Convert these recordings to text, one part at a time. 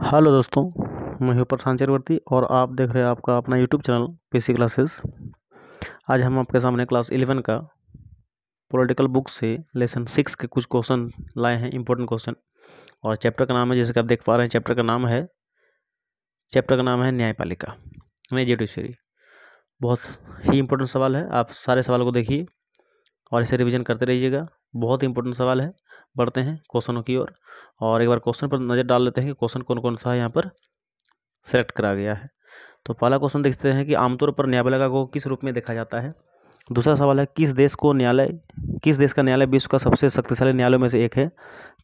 hello दोस्तों मैं हूं प्रशांत चक्रवर्ती और आप देख रहे हैं आपका अपना यूट्यूब चैनल पीसी क्लासेस आज हम आपके सामने क्लास इलेवन का पॉलिटिकल बुक से लेसन सिक्स के कुछ क्वेश्चन लाए हैं इंपॉर्टेंट क्वेश्चन और चैप्टर का नाम है जैसे कि आप देख पा रहे हैं चैप्टर का नाम है चैप्टर का नाम है न्यायपालिका नई जुडिशरी बहुत ही इंपॉर्टेंट सवाल है आप सारे सवाल को देखिए और इसे रिविज़न करते रहिएगा बहुत इंपॉर्टेंट सवाल है बढ़ते हैं क्वेश्चनों की ओर और, और एक बार क्वेश्चन पर नज़र डाल लेते हैं कि क्वेश्चन कौन कौन सा है यहाँ पर सेलेक्ट करा गया है तो पहला क्वेश्चन देखते हैं कि आमतौर पर न्यायपालिका को किस रूप में देखा जाता है दूसरा सवाल है किस देश को न्यायालय किस देश का न्यायालय विश्व का सबसे शक्तिशाली न्यायालयों में से एक है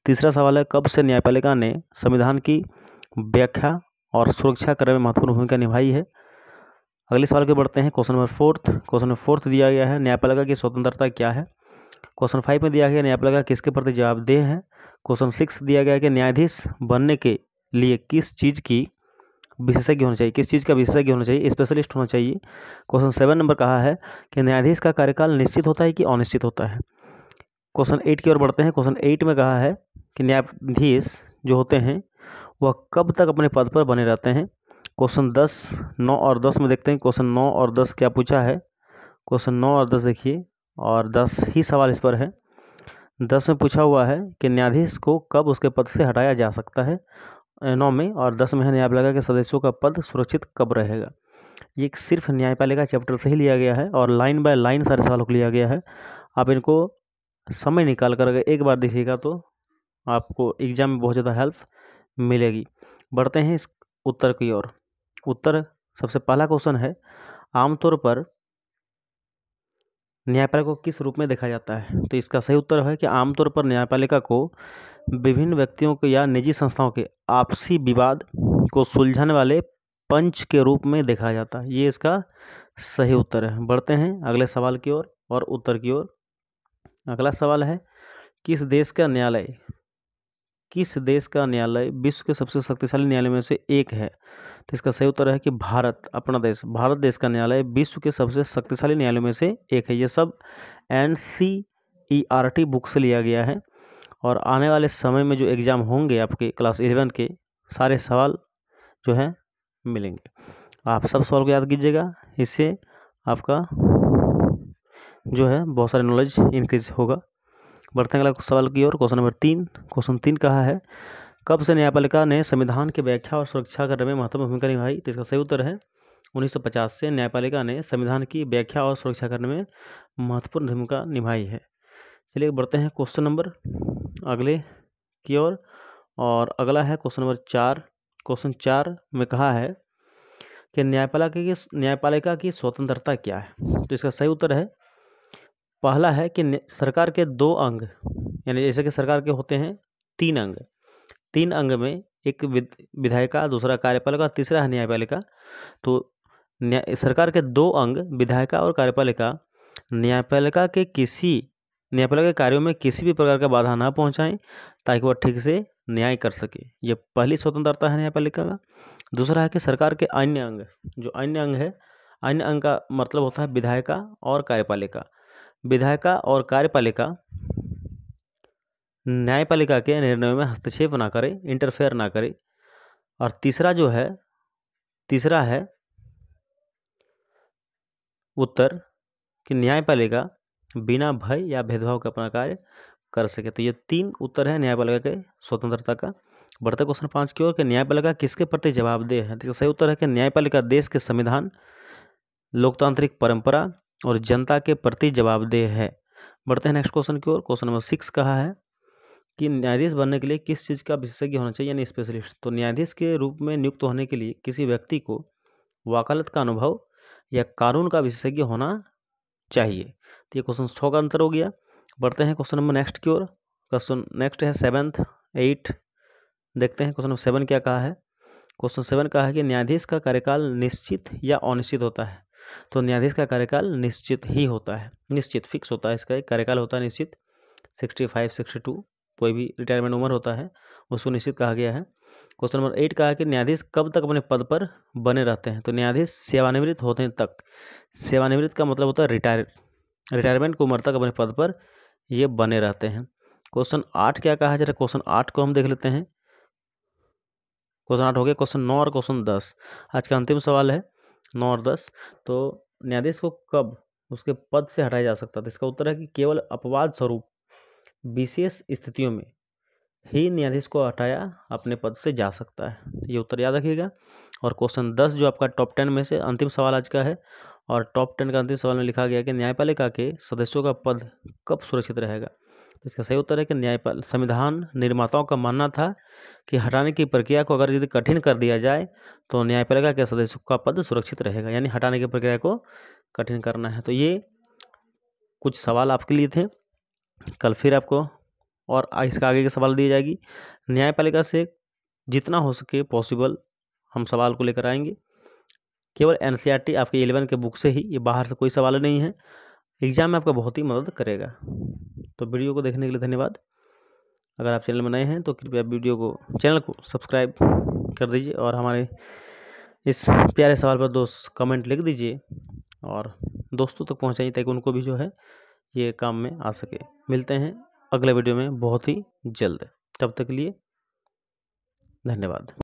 तीसरा सवाल है कब से न्यायपालिका ने संविधान की व्याख्या और सुरक्षा करने में महत्वपूर्ण भूमिका निभाई है अगले सवाल के बढ़ते हैं question number fourth question number fourth दिया गया है न्यायपालिका की स्वतंत्रता क्या है क्वेश्चन फाइव में दिया गया न्यायपालिका किसके प्रति जवाबदेह है क्वेश्चन सिक्स दिया गया कि न्यायाधीश बनने के लिए किस चीज़ की विशेषज्ञ होना चाहिए किस चीज़ का विशेषज्ञ होना चाहिए स्पेशलिस्ट होना चाहिए क्वेश्चन सेवन नंबर कहा है कि न्यायाधीश का कार्यकाल निश्चित होता है कि अनिश्चित होता है क्वेश्चन एट की ओर बढ़ते हैं क्वेश्चन एट में कहा है कि न्यायाधीश जो होते हैं वह कब तक अपने पद पर बने रहते हैं क्वेश्चन दस नौ और दस में देखते हैं क्वेश्चन नौ और दस क्या पूछा है क्वेश्चन नौ और दस देखिए और दस ही सवाल इस पर है दस में पूछा हुआ है कि न्यायाधीश को कब उसके पद से हटाया जा सकता है नौ में और दस में है न्यायपालिका के सदस्यों का पद सुरक्षित कब रहेगा ये सिर्फ न्यायपालिका चैप्टर से ही लिया गया है और लाइन बाय लाइन सारे सवालों को लिया गया है आप इनको समय निकाल कर अगर एक बार देखिएगा तो आपको एग्ज़ाम में बहुत ज़्यादा हेल्प मिलेगी बढ़ते हैं इस उत्तर की ओर उत्तर सबसे पहला क्वेश्चन है आमतौर पर न्यायपालिका को किस रूप में देखा जाता है तो इसका सही उत्तर है कि आमतौर पर न्यायपालिका को विभिन्न व्यक्तियों के या निजी संस्थाओं के आपसी विवाद को सुलझाने वाले पंच के रूप में देखा जाता है ये इसका सही उत्तर है बढ़ते हैं अगले सवाल की ओर और, और उत्तर की ओर अगला सवाल है किस देश का न्यायालय किस देश का न्यायालय विश्व के सबसे शक्तिशाली न्यायालय में से एक है तो इसका सही उत्तर है कि भारत अपना देश भारत देश का न्यायालय विश्व के सबसे शक्तिशाली न्यायालय में से एक है ये सब N C E R T book से लिया गया है और आने वाले समय में जो एग्ज़ाम होंगे आपके क्लास इलेवन के सारे सवाल जो हैं मिलेंगे आप सब सवाल को याद कीजिएगा इससे आपका जो है बहुत सारे नॉलेज इंक्रीज होगा बढ़ते हैं अगला सवाल की ओर क्वेश्चन नंबर तीन क्वेश्चन तीन कहा है कब से न्यायपालिका ने संविधान की व्याख्या और सुरक्षा करने में महत्वपूर्ण भूमिका निभाई तो इसका सही उत्तर है 1950 से न्यायपालिका ने संविधान की व्याख्या और सुरक्षा करने में महत्वपूर्ण भूमिका निभाई है चलिए बढ़ते हैं क्वेश्चन नंबर अगले की ओर और, और अगला है क्वेश्चन नंबर चार क्वेश्चन चार में कहा है कि न्यायपालिका की न्यायपालिका की स्वतंत्रता क्या है तो इसका सही उत्तर है पहला है कि सरकार के दो अंग यानी जैसे कि सरकार के होते हैं तीन अंग तीन अंग में एक विधायिका दूसरा कार्यपालिका तीसरा है न्यायपालिका तो न्याय सरकार के दो अंग विधायिका और कार्यपालिका न्यायपालिका के किसी न्यायपालिका के कार्यों में किसी भी प्रकार का बाधा ना पहुंचाएं ताकि वह ठीक से न्याय कर सके ये पहली स्वतंत्रता है न्यायपालिका का दूसरा है कि सरकार के अन्य अंग जो अन्य अंग है अन्य अंग का मतलब होता है विधायिका और कार्यपालिका विधायिका और कार्यपालिका न्यायपालिका के निर्णयों में हस्तक्षेप ना करे इंटरफेयर ना करे और तीसरा जो है तीसरा है उत्तर कि न्यायपालिका बिना भय या भेदभाव का अपना कार्य कर सके तो ये तीन उत्तर है न्यायपालिका के स्वतंत्रता का बढ़ते क्वेश्चन पाँच की ओर कि न्यायपालिका किसके प्रति जवाबदेह है तो सही उत्तर है कि न्यायपालिका देश के संविधान लोकतांत्रिक परंपरा और जनता के प्रति जवाबदेह है बढ़ते हैं नेक्स्ट क्वेश्चन की ओर क्वेश्चन नंबर सिक्स कहा है कि न्यायाधीश बनने के लिए किस चीज़ का विशेषज्ञ होना चाहिए यानी स्पेशलिस्ट तो न्यायाधीश के रूप में नियुक्त होने के लिए किसी व्यक्ति को वकालत का अनुभव या कानून का विशेषज्ञ होना चाहिए तो ये क्वेश्चन छः का आंसर हो गया बढ़ते हैं क्वेश्चन नंबर नेक्स्ट की ओर क्वेश्चन नेक्स्ट है सेवन्थ एट देखते हैं क्वेश्चन नंबर सेवन क्या कहा है क्वेश्चन सेवन कहा है कि न्यायाधीश का कार्यकाल निश्चित या अनिश्चित होता है तो न्यायाधीश का कार्यकाल निश्चित ही होता है निश्चित फिक्स होता है इसका एक कार्यकाल होता है निश्चित सिक्सटी फाइव सिक्सटी टू कोई भी रिटायरमेंट उम्र होता है उसको निश्चित कहा गया है क्वेश्चन नंबर एट कहा कि न्यायाधीश कब तक अपने पद पर बने रहते हैं तो न्यायाधीश सेवानिवृत्त होते तक सेवानिवृत्त का मतलब होता है रिटायर रिटायरमेंट की उम्र तक अपने पद पर ये बने रहते हैं क्वेश्चन आठ क्या कहा जरा क्वेश्चन आठ को हम देख लेते हैं क्वेश्चन आठ हो गया क्वेश्चन नौ और क्वेश्चन दस आज का अंतिम सवाल है नौ और दस तो न्यायाधीश को कब उसके पद से हटाया जा सकता था इसका उत्तर है कि केवल अपवाद स्वरूप विशेष स्थितियों में ही न्यायाधीश को हटाया अपने पद से जा सकता है तो ये उत्तर याद रखिएगा और क्वेश्चन दस जो आपका टॉप टेन में से अंतिम सवाल आज का है और टॉप टेन का अंतिम सवाल में लिखा गया कि न्यायपालिका के सदस्यों का पद कब सुरक्षित रहेगा तो इसका सही उत्तर है कि न्यायपाल संविधान निर्माताओं का मानना था कि हटाने की प्रक्रिया को अगर यदि कठिन कर दिया जाए तो न्यायपालिका के सदस्यों का पद सुरक्षित रहेगा यानी हटाने की प्रक्रिया को कठिन करना है तो ये कुछ सवाल आपके लिए थे कल फिर आपको और इसका आगे के सवाल दी जाएगी न्यायपालिका से जितना हो सके पॉसिबल हम सवाल को लेकर आएंगे केवल एन आपके एलेवन के बुक से ही ये बाहर से कोई सवाल नहीं है एग्ज़ाम में आपका बहुत ही मदद करेगा तो वीडियो को देखने के लिए धन्यवाद अगर आप चैनल में नए हैं तो कृपया वीडियो को चैनल को सब्सक्राइब कर दीजिए और हमारे इस प्यारे सवाल पर दोस्त कमेंट लिख दीजिए और दोस्तों तक पहुँचाइए ताकि उनको भी जो है ये काम में आ सके मिलते हैं अगले वीडियो में बहुत ही जल्द तब तक के लिए धन्यवाद